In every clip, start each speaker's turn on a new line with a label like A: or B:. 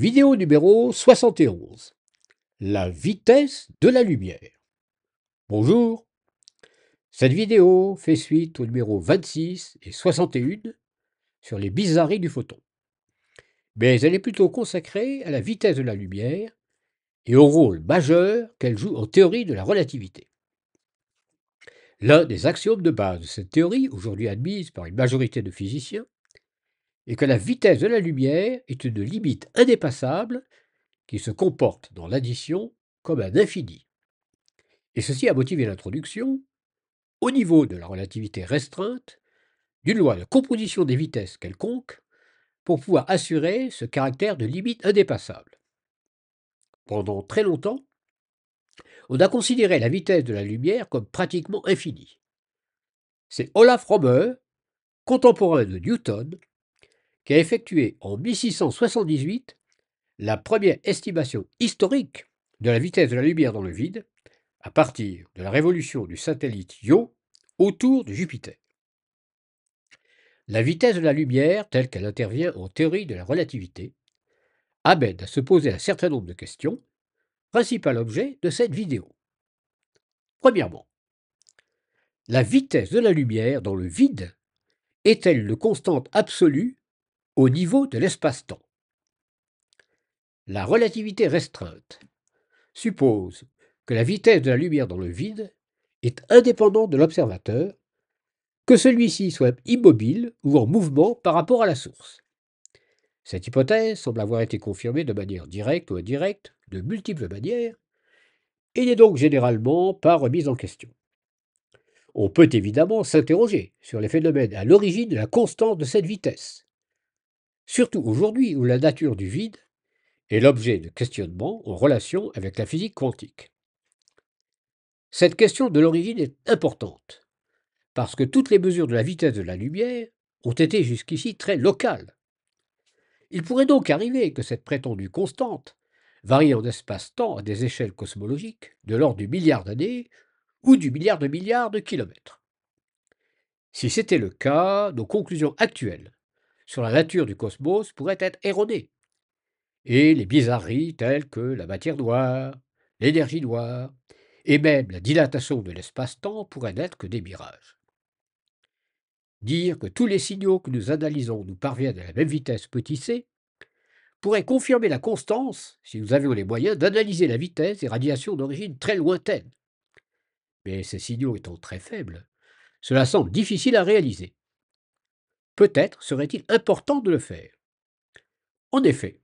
A: Vidéo numéro 71. La vitesse de la lumière. Bonjour. Cette vidéo fait suite aux numéros 26 et 61 sur les bizarreries du photon. Mais elle est plutôt consacrée à la vitesse de la lumière et au rôle majeur qu'elle joue en théorie de la relativité. L'un des axiomes de base de cette théorie, aujourd'hui admise par une majorité de physiciens, et que la vitesse de la lumière est une limite indépassable qui se comporte dans l'addition comme un infini. Et ceci a motivé l'introduction, au niveau de la relativité restreinte, d'une loi de composition des vitesses quelconque pour pouvoir assurer ce caractère de limite indépassable. Pendant très longtemps, on a considéré la vitesse de la lumière comme pratiquement infinie. C'est Olaf Romer, contemporain de Newton, qui a effectué en 1678 la première estimation historique de la vitesse de la lumière dans le vide à partir de la révolution du satellite Io autour de Jupiter. La vitesse de la lumière, telle qu'elle intervient en théorie de la relativité, amène à se poser un certain nombre de questions, principal objet de cette vidéo. Premièrement, la vitesse de la lumière dans le vide est-elle une constante absolue au niveau de l'espace-temps. La relativité restreinte suppose que la vitesse de la lumière dans le vide est indépendante de l'observateur, que celui-ci soit immobile ou en mouvement par rapport à la source. Cette hypothèse semble avoir été confirmée de manière directe ou indirecte, de multiples manières, et n'est donc généralement pas remise en question. On peut évidemment s'interroger sur les phénomènes à l'origine de la constante de cette vitesse surtout aujourd'hui où la nature du vide est l'objet de questionnements en relation avec la physique quantique. Cette question de l'origine est importante, parce que toutes les mesures de la vitesse de la lumière ont été jusqu'ici très locales. Il pourrait donc arriver que cette prétendue constante varie en espace-temps à des échelles cosmologiques de l'ordre du milliard d'années ou du milliard de milliards de kilomètres. Si c'était le cas, nos conclusions actuelles sur la nature du cosmos pourrait être erronée. Et les bizarreries telles que la matière noire, l'énergie noire, et même la dilatation de l'espace-temps pourraient n'être que des mirages. Dire que tous les signaux que nous analysons nous parviennent à la même vitesse c pourrait confirmer la constance, si nous avions les moyens, d'analyser la vitesse des radiations d'origine très lointaine. Mais ces signaux étant très faibles, cela semble difficile à réaliser. Peut-être serait-il important de le faire. En effet,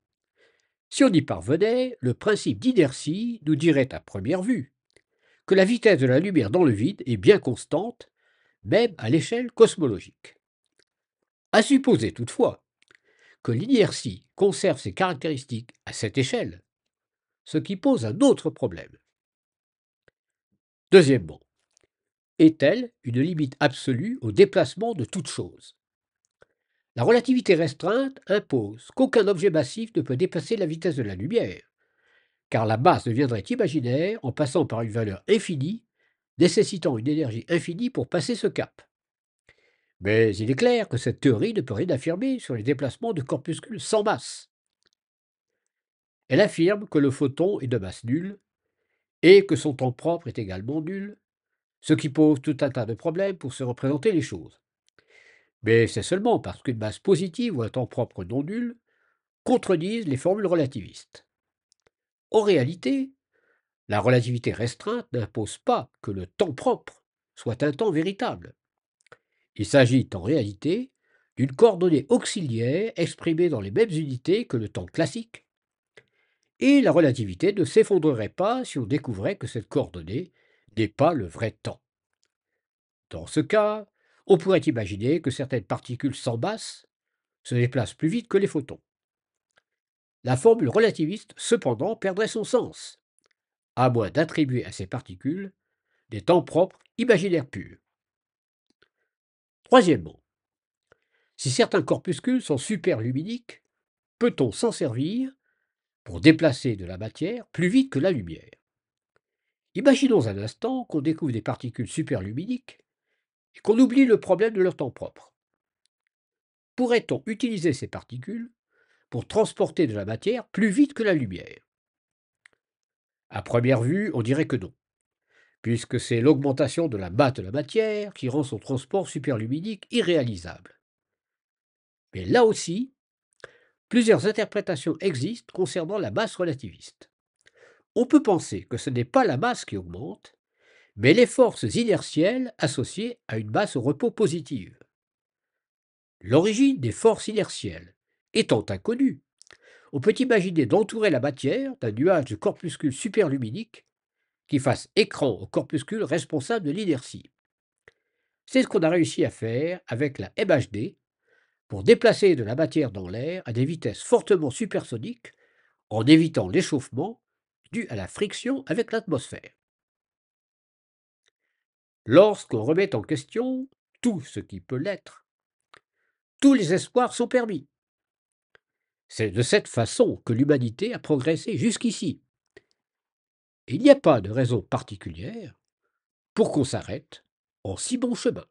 A: si on y parvenait, le principe d'inertie nous dirait à première vue que la vitesse de la lumière dans le vide est bien constante, même à l'échelle cosmologique. À supposer toutefois que l'inertie conserve ses caractéristiques à cette échelle, ce qui pose un autre problème. Deuxièmement, est-elle une limite absolue au déplacement de toute chose la relativité restreinte impose qu'aucun objet massif ne peut dépasser la vitesse de la lumière, car la masse deviendrait imaginaire en passant par une valeur infinie, nécessitant une énergie infinie pour passer ce cap. Mais il est clair que cette théorie ne peut rien affirmer sur les déplacements de corpuscules sans masse. Elle affirme que le photon est de masse nulle et que son temps propre est également nul, ce qui pose tout un tas de problèmes pour se représenter les choses mais c'est seulement parce qu'une masse positive ou un temps propre non nul contredisent les formules relativistes. En réalité, la relativité restreinte n'impose pas que le temps propre soit un temps véritable. Il s'agit en réalité d'une coordonnée auxiliaire exprimée dans les mêmes unités que le temps classique, et la relativité ne s'effondrerait pas si on découvrait que cette coordonnée n'est pas le vrai temps. Dans ce cas, on pourrait imaginer que certaines particules sans masse se déplacent plus vite que les photons. La formule relativiste, cependant, perdrait son sens, à moins d'attribuer à ces particules des temps propres imaginaires purs. Troisièmement, si certains corpuscules sont superluminiques, peut-on s'en servir pour déplacer de la matière plus vite que la lumière Imaginons un instant qu'on découvre des particules superluminiques et qu'on oublie le problème de leur temps propre. Pourrait-on utiliser ces particules pour transporter de la matière plus vite que la lumière À première vue, on dirait que non, puisque c'est l'augmentation de la masse de la matière qui rend son transport superluminique irréalisable. Mais là aussi, plusieurs interprétations existent concernant la masse relativiste. On peut penser que ce n'est pas la masse qui augmente, mais les forces inertielles associées à une masse au repos positive. L'origine des forces inertielles étant inconnue, on peut imaginer d'entourer la matière d'un nuage de corpuscules superluminiques qui fasse écran au corpuscule responsable de l'inertie. C'est ce qu'on a réussi à faire avec la MHD pour déplacer de la matière dans l'air à des vitesses fortement supersoniques en évitant l'échauffement dû à la friction avec l'atmosphère. Lorsqu'on remet en question tout ce qui peut l'être, tous les espoirs sont permis. C'est de cette façon que l'humanité a progressé jusqu'ici. Il n'y a pas de raison particulière pour qu'on s'arrête en si bon chemin.